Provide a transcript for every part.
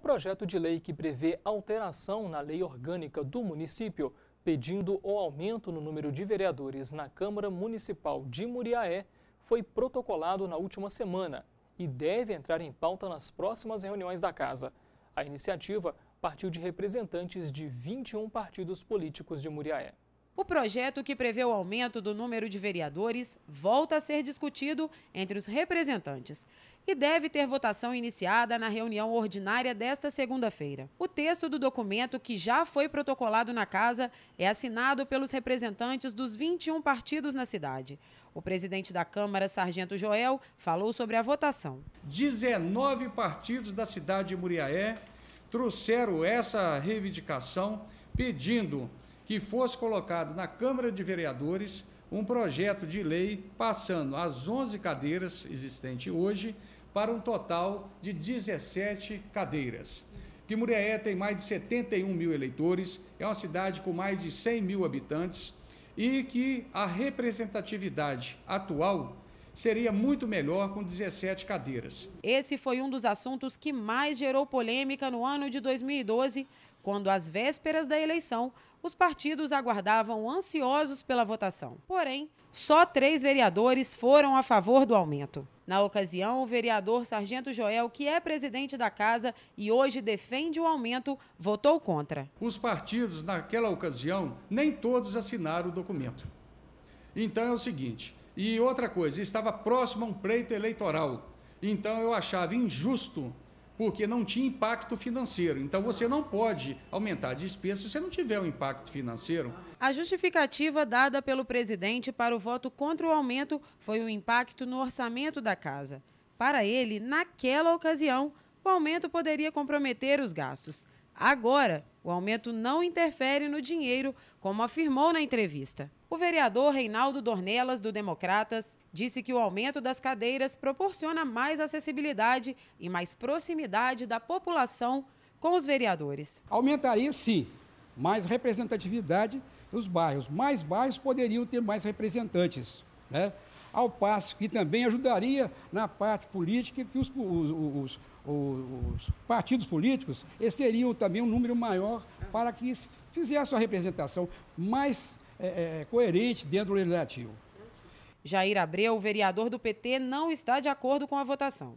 O projeto de lei que prevê alteração na lei orgânica do município, pedindo o aumento no número de vereadores na Câmara Municipal de Muriaé, foi protocolado na última semana e deve entrar em pauta nas próximas reuniões da Casa. A iniciativa partiu de representantes de 21 partidos políticos de Muriaé. O projeto que prevê o aumento do número de vereadores volta a ser discutido entre os representantes e deve ter votação iniciada na reunião ordinária desta segunda-feira. O texto do documento, que já foi protocolado na casa, é assinado pelos representantes dos 21 partidos na cidade. O presidente da Câmara, Sargento Joel, falou sobre a votação. 19 partidos da cidade de Muriaé trouxeram essa reivindicação pedindo que fosse colocado na Câmara de Vereadores um projeto de lei passando as 11 cadeiras existentes hoje para um total de 17 cadeiras. Timuréé tem mais de 71 mil eleitores, é uma cidade com mais de 100 mil habitantes e que a representatividade atual seria muito melhor com 17 cadeiras. Esse foi um dos assuntos que mais gerou polêmica no ano de 2012, quando, às vésperas da eleição, os partidos aguardavam ansiosos pela votação. Porém, só três vereadores foram a favor do aumento. Na ocasião, o vereador Sargento Joel, que é presidente da casa e hoje defende o aumento, votou contra. Os partidos, naquela ocasião, nem todos assinaram o documento. Então é o seguinte: e outra coisa, estava próximo a um pleito eleitoral. Então eu achava injusto, porque não tinha impacto financeiro. Então você não pode aumentar a despesa se você não tiver um impacto financeiro. A justificativa dada pelo presidente para o voto contra o aumento foi o impacto no orçamento da casa. Para ele, naquela ocasião, o aumento poderia comprometer os gastos. Agora, o aumento não interfere no dinheiro, como afirmou na entrevista. O vereador Reinaldo Dornelas, do Democratas, disse que o aumento das cadeiras proporciona mais acessibilidade e mais proximidade da população com os vereadores. Aumentaria, sim, mais representatividade nos bairros. Mais bairros poderiam ter mais representantes, né? Ao passo que também ajudaria na parte política que os, os, os, os partidos políticos seriam também um número maior para que fizesse a representação mais é, é, é, coerente dentro do legislativo. Jair Abreu, vereador do PT, não está de acordo com a votação.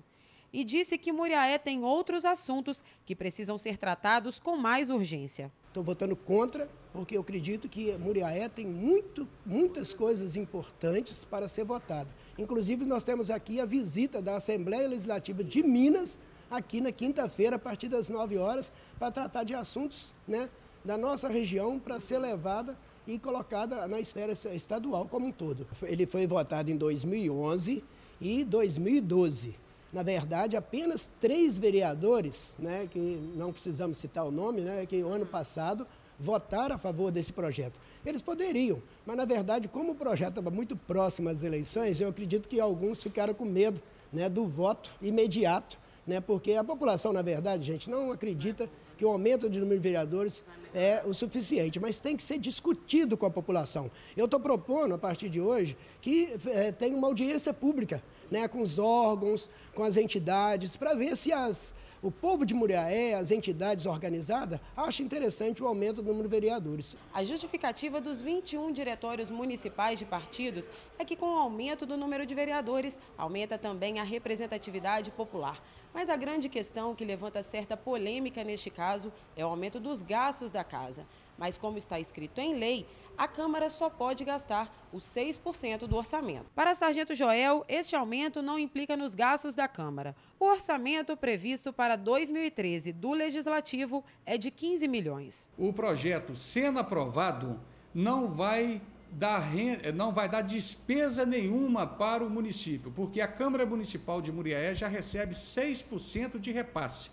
E disse que Muriaé tem outros assuntos que precisam ser tratados com mais urgência. Estou votando contra, porque eu acredito que Muriaé tem muito, muitas coisas importantes para ser votada. Inclusive, nós temos aqui a visita da Assembleia Legislativa de Minas, aqui na quinta-feira, a partir das 9 horas, para tratar de assuntos né, da nossa região, para ser levada e colocada na esfera estadual como um todo. Ele foi votado em 2011 e 2012. Na verdade, apenas três vereadores, né, que não precisamos citar o nome, né, que o ano passado votaram a favor desse projeto. Eles poderiam, mas na verdade, como o projeto estava muito próximo às eleições, eu acredito que alguns ficaram com medo né, do voto imediato, né, porque a população, na verdade, gente, não acredita que o aumento de número de vereadores é o suficiente, mas tem que ser discutido com a população. Eu estou propondo, a partir de hoje, que é, tenha uma audiência pública né, com os órgãos, com as entidades, para ver se as, o povo de Muriaé, as entidades organizadas, acham interessante o aumento do número de vereadores. A justificativa dos 21 diretórios municipais de partidos é que, com o aumento do número de vereadores, aumenta também a representatividade popular. Mas a grande questão que levanta certa polêmica neste caso é o aumento dos gastos da casa. Mas, como está escrito em lei, a Câmara só pode gastar os 6% do orçamento. Para Sargento Joel, este aumento não implica nos gastos da Câmara. O orçamento previsto para 2013 do Legislativo é de 15 milhões. O projeto, sendo aprovado, não vai dar eh, não vai dar despesa nenhuma para o município, porque a Câmara Municipal de Muriaé já recebe 6% de repasse.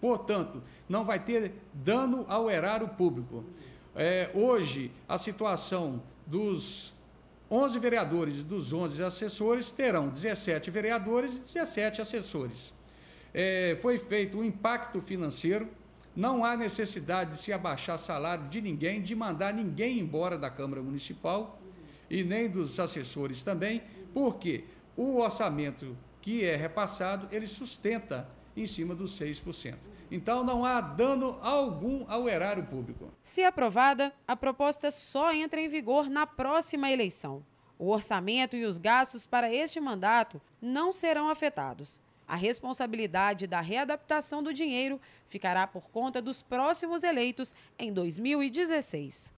Portanto, não vai ter dano ao erário público. É, hoje, a situação dos 11 vereadores e dos 11 assessores terão 17 vereadores e 17 assessores. É, foi feito um impacto financeiro não há necessidade de se abaixar salário de ninguém, de mandar ninguém embora da Câmara Municipal e nem dos assessores também, porque o orçamento que é repassado, ele sustenta em cima dos 6%. Então não há dano algum ao erário público. Se aprovada, a proposta só entra em vigor na próxima eleição. O orçamento e os gastos para este mandato não serão afetados. A responsabilidade da readaptação do dinheiro ficará por conta dos próximos eleitos em 2016.